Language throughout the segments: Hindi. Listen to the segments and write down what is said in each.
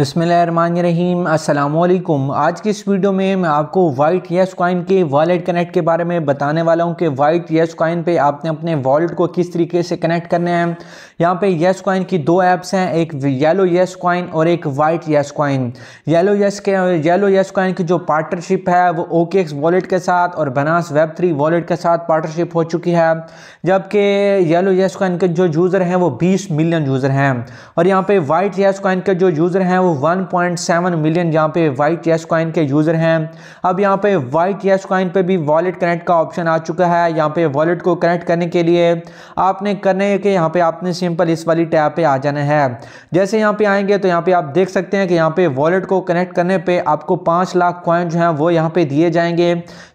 बसमीम अल्लाम आज की इस वीडियो में मैं आपको वाइट येस कॉइन के वॉलेट कनेक्ट के बारे में बताने वाला हूं कि वाइट येस कॉइन पे आपने अपने वॉलेट को किस तरीके से कनेक्ट करना है यहाँ पे येस कॉइन की दो ऐप्स हैं एक येलो येस कॉइन और एक white yes coin yellow yes के येलो येस कॉइन की जो पार्टनरशिप है वो ओके एक्स वॉलेट के साथ और बनास वेब थ्री वॉलेट के साथ पार्टनरशिप हो चुकी है जबकि येलो येस कॉइन के जो यूज़र हैं वो बीस मिलियन यूज़र हैं और यहाँ पे वाइट येस कॉइन के जो यूज़र हैं वो वन पॉइंट सेवन मिलियन यहाँ पे वाइट येस कॉइन के यूज़र हैं अब यहाँ पे वाइट येस कॉइन पे भी वॉलेट कनेक्ट का ऑप्शन आ चुका है यहाँ पे वॉलेट को कनेक्ट करने के लिए आपने करने के यहाँ पे आपने सिम सिंपल इस वाली टैब पे आ जाना है जैसे यहाँ पे आएंगे तो यहाँ पे आप देख सकते हैं कि यहाँ पे वॉलेट को कनेक्ट करने पे आपको पाँच लाख कॉइन जो है वो यहाँ पे दिए जाएंगे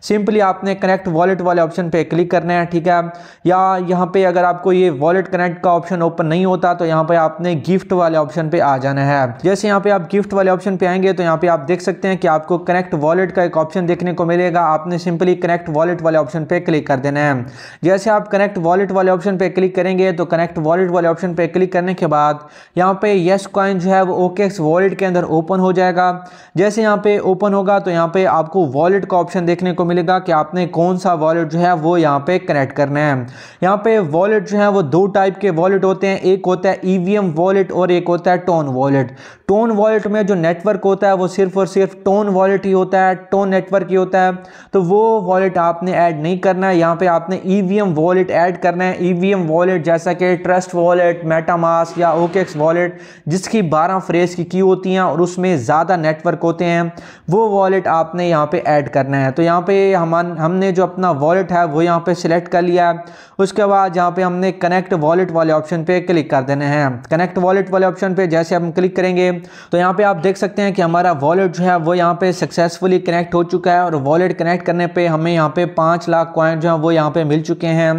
सिंपली आपने कनेक्ट वॉलेट वाले ऑप्शन पे क्लिक करना है ठीक है या यहाँ पे अगर आपको ये वॉलेट कनेक्ट का ऑप्शन ओपन नहीं होता तो यहाँ पे आपने गिफ्ट वाले ऑप्शन पे आ जाना है जैसे यहाँ पे आप गिफ्ट वाले ऑप्शन पे आएंगे तो यहाँ पे आप देख सकते हैं कि आपको कनेक्ट वॉलेट का एक ऑप्शन देखने को मिलेगा आपने सिंपली कनेक्ट वॉलेट वाले ऑप्शन पे क्लिक कर देना है जैसे आप कनेक्ट वॉलेट वाले ऑप्शन पे क्लिक करेंगे तो कनेक्ट वॉलेट वाले वाले ऑप्शन पे क्लिक करने के बाद यहाँ पे यस कॉइन जो है वो ओके एक्स वॉलेट के अंदर ओपन हो जाएगा जैसे यहाँ पे ओपन होगा तो यहाँ पे आपको वॉलेट का ऑप्शन देखने को मिलेगा कि आपने कौन सा वॉलेट जो है वो यहाँ पे कनेक्ट करना है यहाँ पे वॉलेट जो है वो दो टाइप के वॉलेट होते हैं एक होता है ईवीएम e वॉलेट और एक होता है टोन वॉलेट टोन वॉलेट में जो नेटवर्क होता है वो सिर्फ और सिर्फ टोन वॉलेट ही होता है टोन नेटवर्क ही होता है तो वो वॉलेट आपने ऐड नहीं करना है यहाँ पे आपने ईवीएम वॉलेट ऐड करना है ईवीएम e वॉलेट जैसा कि ट्रस्ट वॉलेट मेटामास या ओकेक्स वॉलेट जिसकी बारह फ्रेज की की होती हैं और उसमें ज़्यादा नेटवर्क होते हैं वो वॉलेट आपने यहाँ पे ऐड करना है तो यहाँ पे हम हमने जो अपना वॉलेट है वो यहाँ पे सिलेक्ट कर लिया है उसके बाद जहाँ पे हमने कनेक्ट वॉलेट वाले ऑप्शन पे क्लिक कर देने हैं कनेक्ट वॉलेट वाले ऑप्शन पे जैसे हम क्लिक करेंगे तो यहाँ पे आप देख सकते हैं कि हमारा वॉलेट जो है वो यहाँ पे सक्सेसफुली कनेक्ट हो चुका है और वॉलेट कनेक्ट करने पे हमें यहाँ पे पाँच लाख क्वाइंट जो है वो यहाँ पे मिल चुके हैं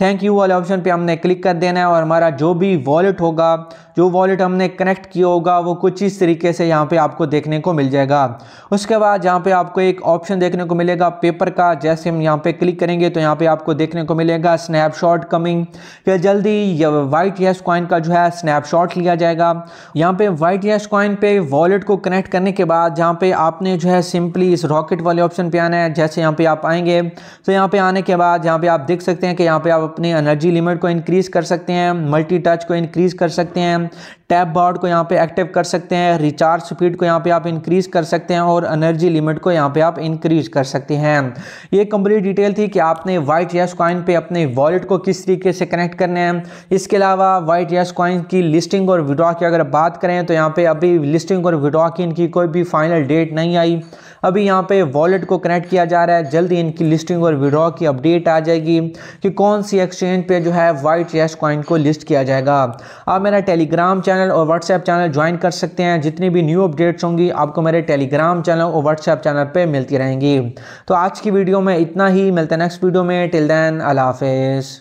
थैंक यू वाले ऑप्शन पर हमने क्लिक कर देना है और हमारा जो भी वॉलेट होगा जो वॉलेट हमने कनेक्ट किया होगा वो कुछ इस तरीके से यहाँ पे आपको देखने को मिल जाएगा उसके बाद यहाँ पे आपको एक ऑप्शन देखने को मिलेगा पेपर का जैसे हम यहाँ पे क्लिक करेंगे तो यहाँ पे आपको देखने को मिलेगा स्नैप स्नैपशॉट कमिंग फिर जल्दी वाइट येस कॉइन का जो है स्नैपशॉट लिया जाएगा यहाँ पे वाइट येस कॉइन पे वॉलेट को कनेक्ट करने के बाद जहाँ पे आपने जो है सिंपली इस रॉकेट वाले ऑप्शन पे आना है जैसे यहाँ पे आप आएंगे तो यहाँ पे आने के बाद यहाँ पे आप देख सकते हैं कि यहाँ पे आप अपनी एनर्जी लिमिट को इंक्रीज़ कर सकते हैं मल्टी टच को इंक्रीज़ कर सकते हैं टैप बॉर्ड को यहाँ पे एक्टिव कर सकते हैं रिचार्ज स्पीड को यहाँ पे आप इंक्रीज़ कर सकते हैं और एनर्जी लिमिट को यहाँ पे आप इंक्रीज़ कर सकते हैं ये कंप्लीट डिटेल थी कि आपने वाइट येस कॉइन पे अपने वॉलेट वॉलेट को किस तरीके से कनेक्ट करने हैं इसके अलावा वाइट यस कॉइन की लिस्टिंग और विड्रॉ की अगर बात करें तो यहाँ पे अभी लिस्टिंग और विड्रॉ की इनकी कोई भी फाइनल डेट नहीं आई अभी यहाँ पे वॉलेट को कनेक्ट किया जा रहा है जल्दी इनकी लिस्टिंग और विड्रॉ की अपडेट आ जाएगी कि कौन सी एक्सचेंज पे जो है वाइट रेस्ट कॉइन को लिस्ट किया जाएगा आप मेरा टेलीग्राम चैनल और व्हाट्सएप चैनल ज्वाइन कर सकते हैं जितनी भी न्यू अपडेट्स होंगी आपको मेरे टेलीग्राम चैनल और व्हाट्सएप चैनल पर मिलती रहेंगी तो आज की वीडियो में इतना ही मिलता है नेक्स्ट वीडियो में टिल दैन अला हाफिज़